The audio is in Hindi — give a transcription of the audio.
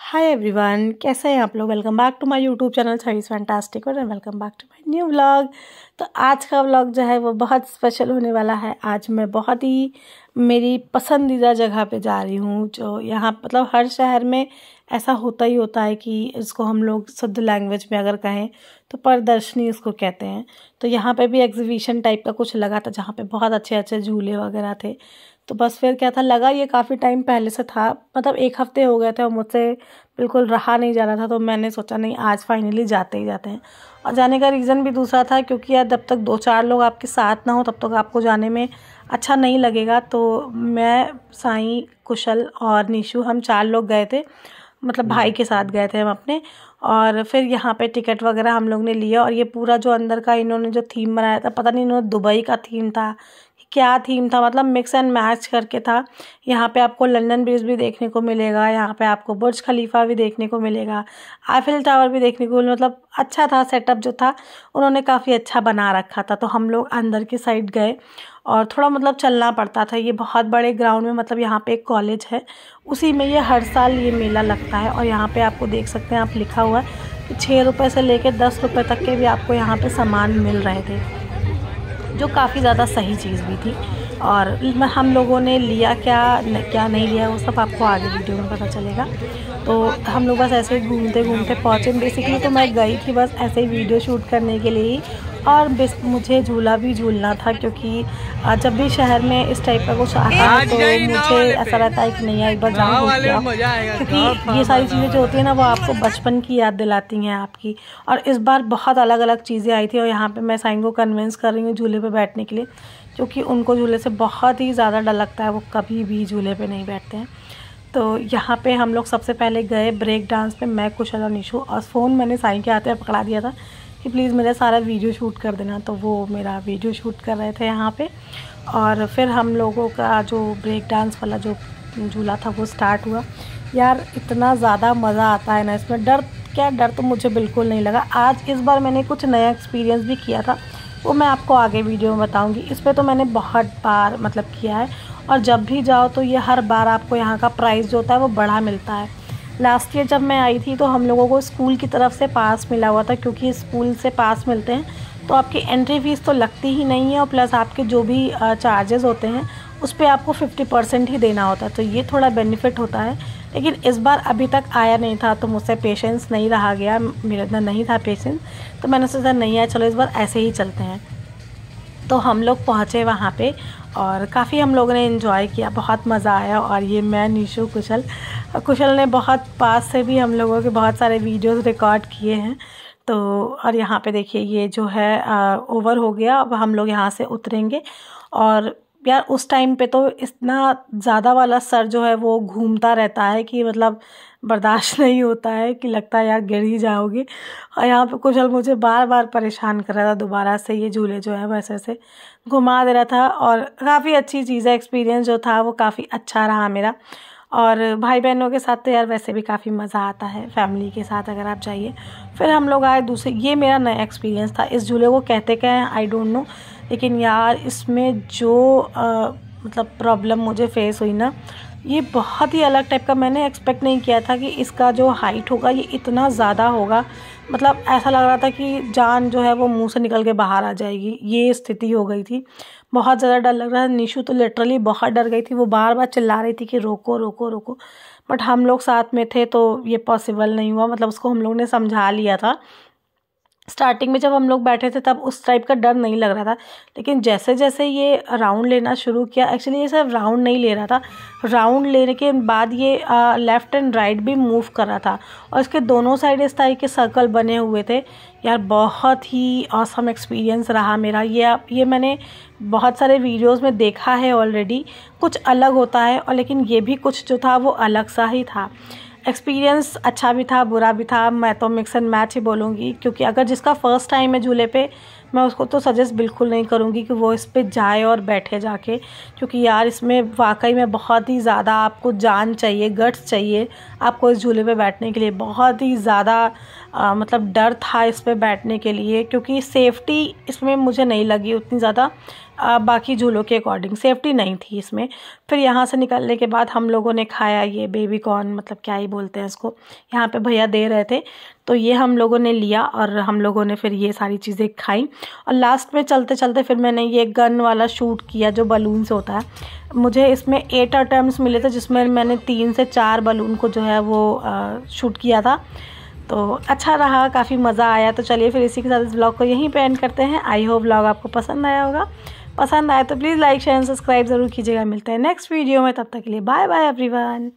हाय एवरीवन कैसे हैं आप लोग welcome back to my YouTube channel छईस फैंटास्टिक और welcome back to my new vlog तो आज का व्लॉग जो है वो बहुत स्पेशल होने वाला है आज मैं बहुत ही मेरी पसंदीदा जगह पे जा रही हूँ जो यहाँ मतलब हर शहर में ऐसा होता ही होता है कि इसको हम लोग शुद्ध लैंग्वेज में अगर कहें तो प्रदर्शनी इसको कहते हैं तो यहाँ पर भी एग्जीबिशन टाइप का कुछ लगा था जहाँ पे बहुत अच्छे अच्छे झूले वगैरह थे तो बस फिर क्या था लगा ये काफ़ी टाइम पहले से था मतलब एक हफ्ते हो गए थे और मुझसे बिल्कुल रहा नहीं जा रहा था तो मैंने सोचा नहीं आज फाइनली जाते ही जाते हैं और जाने का रीज़न भी दूसरा था क्योंकि यार जब तक दो चार लोग आपके साथ ना हो तब तक आपको जाने में अच्छा नहीं लगेगा तो मैं साई कुशल और निशु हम चार लोग गए थे मतलब भाई हम्म। के साथ गए थे हम अपने और फिर यहाँ पे टिकट वगैरह हम लोग ने लिया और ये पूरा जो अंदर का इन्होंने जो थीम बनाया था पता नहीं इन्होंने दुबई का थीम था क्या थीम था मतलब मिक्स एंड मैच करके था यहाँ पे आपको लंदन ब्रिज भी देखने को मिलेगा यहाँ पे आपको बुर्ज खलीफा भी देखने को मिलेगा आइफिल टावर भी देखने को मतलब अच्छा था सेटअप जो था उन्होंने काफ़ी अच्छा बना रखा था तो हम लोग अंदर की साइड गए और थोड़ा मतलब चलना पड़ता था ये बहुत बड़े ग्राउंड में मतलब यहाँ पे एक कॉलेज है उसी में ये हर साल ये मेला लगता है और यहाँ पे आपको देख सकते हैं आप लिखा हुआ है कि छः रुपये से लेकर दस रुपये तक के भी आपको यहाँ पे सामान मिल रहे थे जो काफ़ी ज़्यादा सही चीज़ भी थी और हम लोगों ने लिया क्या न, क्या नहीं लिया वो सब आपको आगे वीडियो में पता चलेगा तो हम लोग बस ऐसे ही घूमते घूमते पहुँचे बेसिकली तो मैं गई थी बस ऐसे ही वीडियो शूट करने के लिए ही और मुझे झूला भी झूलना था क्योंकि जब भी शहर में इस टाइप का कुछ आता है तो मुझे ऐसा रहता है कि नहीं एक बार जाऊँ क्योंकि ये सारी चीज़ें जो होती है ना वो आपको बचपन की याद दिलाती हैं आपकी और इस बार बहुत अलग अलग चीज़ें आई थी और यहाँ पर मैं साइन को कन्विंस कर रही हूँ झूले पर बैठने के लिए क्योंकि उनको झूले से बहुत ही ज़्यादा डर लगता है वो कभी भी झूले पर नहीं बैठते हैं तो यहाँ पे हम लोग सबसे पहले गए ब्रेक डांस पे मैं कुशल और निशु और फ़ोन मैंने साई के हाथ में पकड़ा दिया था कि प्लीज़ मेरा सारा वीडियो शूट कर देना तो वो मेरा वीडियो शूट कर रहे थे यहाँ पे और फिर हम लोगों का जो ब्रेक डांस वाला जो झूला था वो स्टार्ट हुआ यार इतना ज़्यादा मज़ा आता है ना इसमें डर क्या डर तो मुझे बिल्कुल नहीं लगा आज इस बार मैंने कुछ नया एक्सपीरियंस भी किया था वो मैं आपको आगे वीडियो में बताऊँगी इस पर तो मैंने बहुत बार मतलब किया है और जब भी जाओ तो ये हर बार आपको यहाँ का प्राइस जो होता है वो बढ़ा मिलता है लास्ट ईयर जब मैं आई थी तो हम लोगों को स्कूल की तरफ से पास मिला हुआ था क्योंकि स्कूल से पास मिलते हैं तो आपकी एंट्री फ़ीस तो लगती ही नहीं है और प्लस आपके जो भी चार्जेस होते हैं उस पर आपको फिफ्टी परसेंट ही देना होता है तो ये थोड़ा बेनिफिट होता है लेकिन इस बार अभी तक आया नहीं था तो मुझसे पेशेंस नहीं रहा गया मेरे अंदर नहीं था पेशेंस तो मैंने सोचा नहीं आया चलो इस बार ऐसे ही चलते हैं तो हम लोग पहुँचे वहाँ पे और काफ़ी हम लोगों ने इन्जॉय किया बहुत मज़ा आया और ये मैं निशु कुशल कुशल ने बहुत पास से भी हम लोगों के बहुत सारे वीडियोस रिकॉर्ड किए हैं तो और यहाँ पे देखिए ये जो है आ, ओवर हो गया अब हम लोग यहाँ से उतरेंगे और यार उस टाइम पे तो इतना ज़्यादा वाला सर जो है वो घूमता रहता है कि मतलब बर्दाश्त नहीं होता है कि लगता है यार गिर ही जाओगी और यहाँ पे कुशल मुझे बार बार परेशान कर रहा था दोबारा से ये झूले जो है वैसे से घुमा दे रहा था और काफ़ी अच्छी चीज़ है एक्सपीरियंस जो था वो काफ़ी अच्छा रहा मेरा और भाई बहनों के साथ तो यार वैसे भी काफ़ी मज़ा आता है फैमिली के साथ अगर आप जाइए फिर हम लोग आए दूसरे ये मेरा नया एक्सपीरियंस था इस झूले को कहते क्या हैं आई डोंट नो लेकिन यार इसमें जो आ, मतलब प्रॉब्लम मुझे फेस हुई ना ये बहुत ही अलग टाइप का मैंने एक्सपेक्ट नहीं किया था कि इसका जो हाइट होगा ये इतना ज़्यादा होगा मतलब ऐसा लग रहा था कि जान जो है वो मुंह से निकल के बाहर आ जाएगी ये स्थिति हो गई थी बहुत ज़्यादा डर लग रहा था निशु तो लिटरली बहुत डर गई थी वो बार बार चिल्ला रही थी कि रोको रोको रोको बट हम लोग साथ में थे तो ये पॉसिबल नहीं हुआ मतलब उसको हम लोग ने समझा लिया था स्टार्टिंग में जब हम लोग बैठे थे तब उस टाइप का डर नहीं लग रहा था लेकिन जैसे जैसे ये राउंड लेना शुरू किया एक्चुअली ये सिर्फ राउंड नहीं ले रहा था राउंड लेने के बाद ये लेफ़्ट एंड राइट भी मूव कर रहा था और इसके दोनों साइड इस तरह के सर्कल बने हुए थे यार बहुत ही औसम एक्सपीरियंस रहा मेरा ये आप ये मैंने बहुत सारे वीडियोस में देखा है ऑलरेडी कुछ अलग होता है और लेकिन ये भी कुछ जो था वो अलग सा ही था एक्सपीरियंस अच्छा भी था बुरा भी था मैं तो मिक्स एंड मैच ही बोलूँगी क्योंकि अगर जिसका फ़र्स्ट टाइम है झूले पे मैं उसको तो सजेस्ट बिल्कुल नहीं करूँगी कि वो इस पर जाए और बैठे जाके क्योंकि यार इसमें वाकई में बहुत ही ज़्यादा आपको जान चाहिए गट्स चाहिए आपको इस झूले पे बैठने के लिए बहुत ही ज़्यादा आ, मतलब डर था इस पर बैठने के लिए क्योंकि सेफ्टी इसमें मुझे नहीं लगी उतनी ज़्यादा बाकी झूलों के अकॉर्डिंग सेफ्टी नहीं थी इसमें फिर यहाँ से निकलने के बाद हम लोगों ने खाया ये बेबी कॉर्न मतलब क्या ही बोलते हैं इसको यहाँ पे भैया दे रहे थे तो ये हम लोगों ने लिया और हम लोगों ने फिर ये सारी चीज़ें खाई और लास्ट में चलते चलते फिर मैंने ये गन वाला शूट किया जो बलून से होता है मुझे इसमें एट अटैम्प्ट मिले थे जिसमें मैंने तीन से चार बलून को जो है वो शूट किया था तो अच्छा रहा काफ़ी मज़ा आया तो चलिए फिर इसी के साथ इस ब्लॉग को यहीं पे एंड करते हैं आई होप ब्लॉग आपको पसंद आया होगा पसंद आए तो प्लीज़ लाइक शेयर सब्सक्राइब ज़रूर कीजिएगा मिलते हैं नेक्स्ट वीडियो में तब तक के लिए बाय बाय एवरीवन